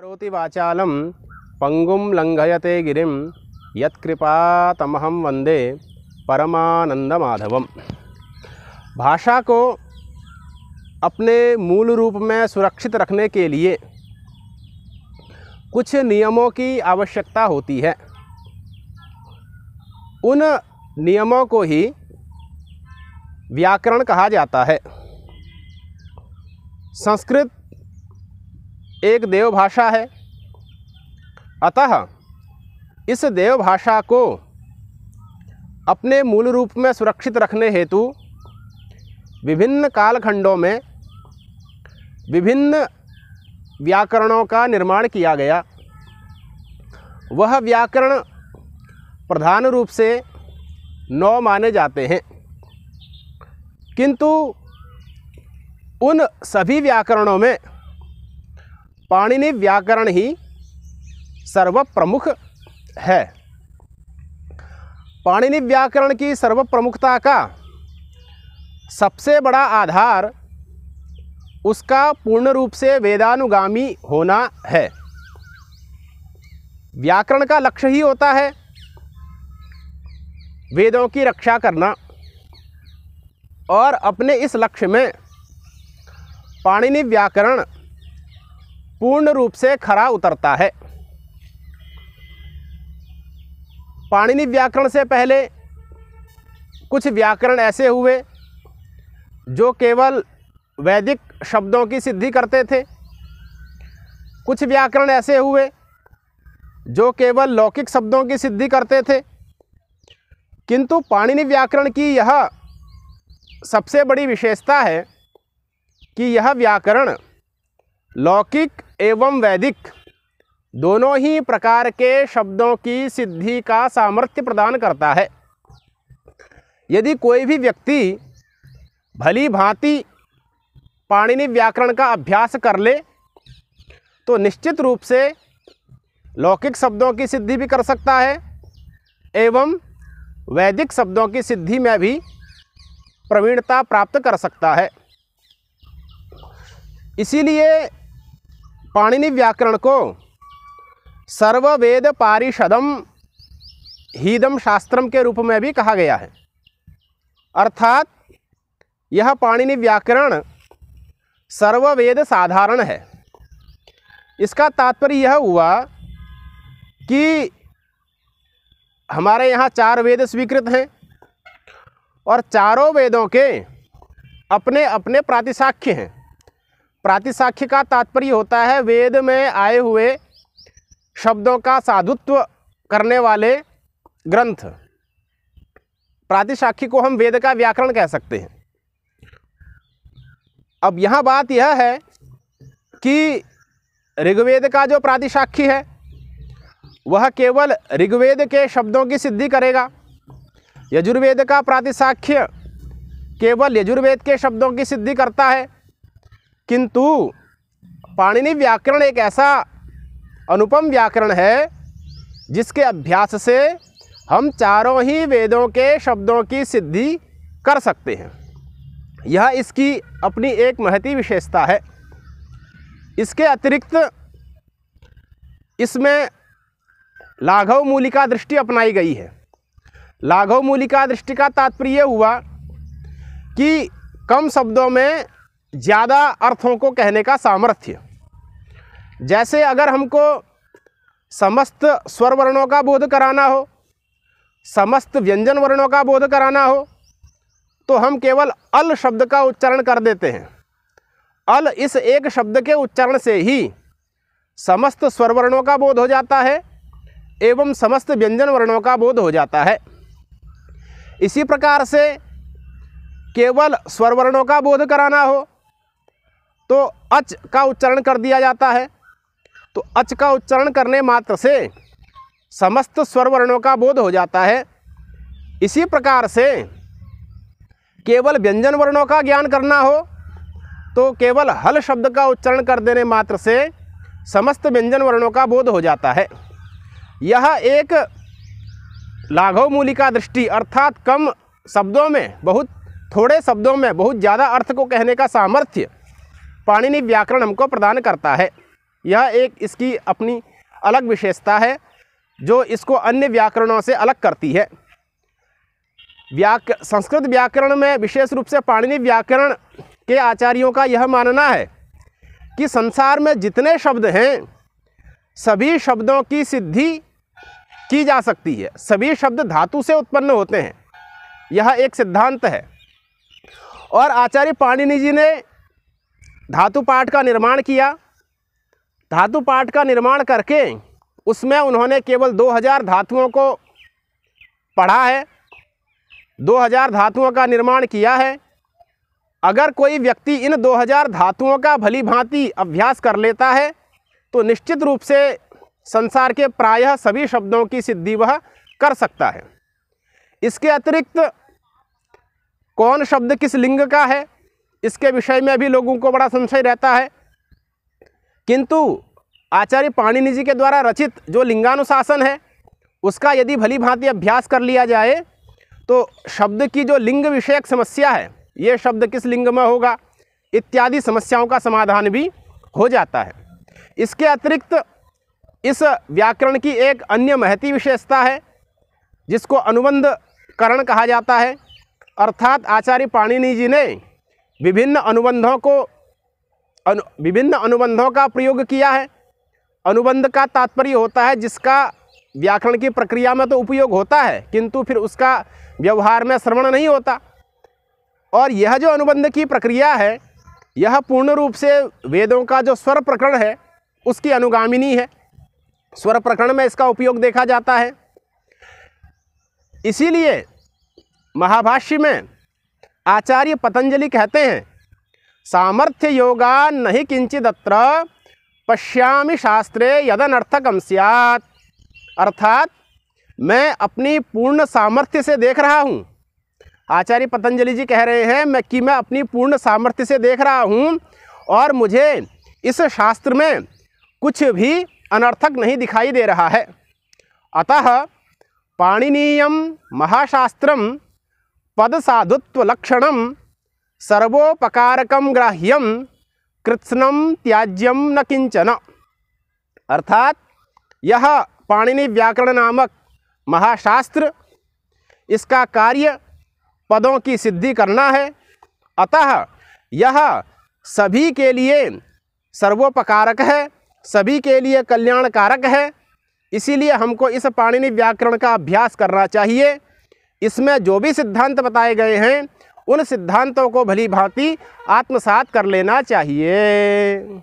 करोति वाचालं लंघयते गिरी गिरिं यत्कृपातमहं वंदे परमानंद भाषा को अपने मूल रूप में सुरक्षित रखने के लिए कुछ नियमों की आवश्यकता होती है उन नियमों को ही व्याकरण कहा जाता है संस्कृत एक देवभाषा है अतः इस देवभाषा को अपने मूल रूप में सुरक्षित रखने हेतु विभिन्न कालखंडों में विभिन्न व्याकरणों का निर्माण किया गया वह व्याकरण प्रधान रूप से नौ माने जाते हैं किंतु उन सभी व्याकरणों में पाणिनि व्याकरण ही सर्वप्रमुख है पाणिनि व्याकरण की सर्वप्रमुखता का सबसे बड़ा आधार उसका पूर्ण रूप से वेदानुगामी होना है व्याकरण का लक्ष्य ही होता है वेदों की रक्षा करना और अपने इस लक्ष्य में पाणिनि व्याकरण पूर्ण रूप से खरा उतरता है पाणिनि व्याकरण से पहले कुछ व्याकरण ऐसे हुए जो केवल वैदिक शब्दों की सिद्धि करते थे कुछ व्याकरण ऐसे हुए जो केवल लौकिक शब्दों की सिद्धि करते थे किंतु पाणिनि व्याकरण की यह सबसे बड़ी विशेषता है कि यह व्याकरण लौकिक एवं वैदिक दोनों ही प्रकार के शब्दों की सिद्धि का सामर्थ्य प्रदान करता है यदि कोई भी व्यक्ति भली भांति पाणिनि व्याकरण का अभ्यास कर ले तो निश्चित रूप से लौकिक शब्दों की सिद्धि भी कर सकता है एवं वैदिक शब्दों की सिद्धि में भी प्रवीणता प्राप्त कर सकता है इसीलिए पाणिनि व्याकरण को सर्ववेद पारिषदम हीदम शास्त्रम के रूप में भी कहा गया है अर्थात यह पाणिनि व्याकरण सर्ववेद साधारण है इसका तात्पर्य यह हुआ कि हमारे यहाँ चार वेद स्वीकृत हैं और चारों वेदों के अपने अपने प्रातिशाख्य हैं प्रातिसाख्य का तात्पर्य होता है वेद में आए हुए शब्दों का साधुत्व करने वाले ग्रंथ प्रातिसाख्य को हम वेद का व्याकरण कह सकते हैं अब यहाँ बात यह है कि ऋग्वेद का जो प्रातिसाख्य है वह केवल ऋग्वेद के शब्दों की सिद्धि करेगा यजुर्वेद का प्रातिसाख्य केवल यजुर्वेद के शब्दों की सिद्धि करता है किंतु पाणिनि व्याकरण एक ऐसा अनुपम व्याकरण है जिसके अभ्यास से हम चारों ही वेदों के शब्दों की सिद्धि कर सकते हैं यह इसकी अपनी एक महती विशेषता है इसके अतिरिक्त इसमें लाघव मूलिका दृष्टि अपनाई गई है लाघव मूलिका दृष्टि का तात्पर्य हुआ कि कम शब्दों में ज़्यादा अर्थों को कहने का सामर्थ्य जैसे अगर हमको समस्त स्वर वर्णों का बोध कराना हो समस्त व्यंजन वर्णों का बोध कराना हो तो हम केवल अल शब्द का उच्चारण कर देते हैं अल इस एक शब्द के उच्चारण से ही समस्त स्वर वर्णों का बोध हो जाता है एवं समस्त व्यंजन वर्णों का बोध हो जाता है इसी प्रकार से केवल स्वर वर्णों का बोध कराना हो तो अच का उच्चारण कर दिया जाता है तो अच का उच्चारण करने मात्र से समस्त स्वर वर्णों का बोध हो जाता है इसी प्रकार से केवल व्यंजन वर्णों का ज्ञान करना हो तो केवल हल शब्द का उच्चारण कर देने मात्र से समस्त व्यंजन वर्णों का बोध हो जाता है यह एक लाघव मूलिका दृष्टि अर्थात कम शब्दों में बहुत थोड़े शब्दों में बहुत ज़्यादा अर्थ को कहने का सामर्थ्य पाणिनि व्याकरण हमको प्रदान करता है यह एक इसकी अपनी अलग विशेषता है जो इसको अन्य व्याकरणों से अलग करती है व्याक संस्कृत व्याकरण में विशेष रूप से पाणिनि व्याकरण के आचार्यों का यह मानना है कि संसार में जितने शब्द हैं सभी शब्दों की सिद्धि की जा सकती है सभी शब्द धातु से उत्पन्न होते हैं यह एक सिद्धांत है और आचार्य पाणिनि जी ने धातु पाठ का निर्माण किया धातु पाठ का निर्माण करके उसमें उन्होंने केवल 2000 धातुओं को पढ़ा है 2000 धातुओं का निर्माण किया है अगर कोई व्यक्ति इन 2000 धातुओं का भली भांति अभ्यास कर लेता है तो निश्चित रूप से संसार के प्रायः सभी शब्दों की सिद्धि वह कर सकता है इसके अतिरिक्त कौन शब्द किस लिंग का है इसके विषय में भी लोगों को बड़ा संशय रहता है किंतु आचार्य पाणिनि जी के द्वारा रचित जो लिंगानुशासन है उसका यदि भली भांति अभ्यास कर लिया जाए तो शब्द की जो लिंग विषयक समस्या है ये शब्द किस लिंग में होगा इत्यादि समस्याओं का समाधान भी हो जाता है इसके अतिरिक्त इस व्याकरण की एक अन्य महती विशेषता है जिसको अनुबंध करण कहा जाता है अर्थात आचार्य पाणिनि जी ने विभिन्न अनुबंधों को अनु, विभिन्न अनुबंधों का प्रयोग किया है अनुबंध का तात्पर्य होता है जिसका व्याकरण की प्रक्रिया में तो उपयोग होता है किंतु फिर उसका व्यवहार में श्रवण नहीं होता और यह जो अनुबंध की प्रक्रिया है यह पूर्ण रूप से वेदों का जो स्वर प्रकरण है उसकी अनुगामिनी है स्वर प्रकरण में इसका उपयोग देखा जाता है इसीलिए महाभाष्य में आचार्य पतंजलि कहते हैं सामर्थ्य योगा नहीं किंचित अत्र पश्यामि शास्त्रे यदनर्थकम स्यात् अर्थात मैं अपनी पूर्ण सामर्थ्य से देख रहा हूँ आचार्य पतंजलि जी कह रहे हैं मैं कि मैं अपनी पूर्ण सामर्थ्य से देख रहा हूँ और मुझे इस शास्त्र में कुछ भी अनर्थक नहीं दिखाई दे रहा है अतः पाणिनीय महाशास्त्रम पद साधुत्वलक्षणम सर्वोपकारक ग्राह्य कृत्स्नम त्याज्यम न किंचन अर्थात यह पाणिनि व्याकरण नामक महाशास्त्र इसका कार्य पदों की सिद्धि करना है अतः यह सभी के लिए सर्वोपकारक है सभी के लिए कल्याणकारक है इसीलिए हमको इस पाणिनि व्याकरण का अभ्यास करना चाहिए इसमें जो भी सिद्धांत बताए गए हैं उन सिद्धांतों को भली भांति आत्मसात कर लेना चाहिए